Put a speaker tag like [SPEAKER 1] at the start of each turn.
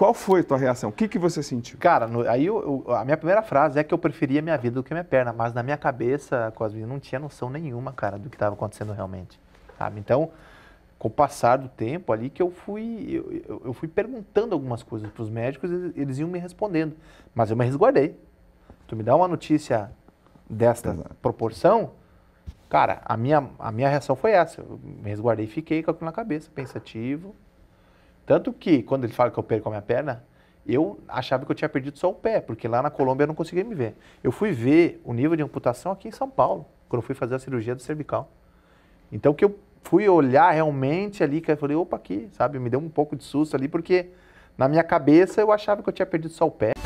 [SPEAKER 1] Qual foi a tua reação? O que, que você sentiu? Cara, no, aí eu, eu, a minha primeira frase é que eu preferia minha vida do que minha perna, mas na minha cabeça, Cosme, não tinha noção nenhuma, cara, do que estava acontecendo realmente. Sabe? Então, com o passar do tempo ali que eu fui eu, eu fui perguntando algumas coisas para os médicos, eles, eles, iam me respondendo, mas eu me resguardei. Tu me dá uma notícia desta Exato. proporção, cara, a minha a minha reação foi essa. Eu me resguardei e fiquei com aquilo na cabeça, pensativo. Tanto que, quando ele fala que eu perco a minha perna, eu achava que eu tinha perdido só o pé, porque lá na Colômbia eu não conseguia me ver. Eu fui ver o nível de amputação aqui em São Paulo, quando eu fui fazer a cirurgia do cervical. Então que eu fui olhar realmente ali, que eu falei, opa, aqui, sabe? Me deu um pouco de susto ali, porque na minha cabeça eu achava que eu tinha perdido só o pé.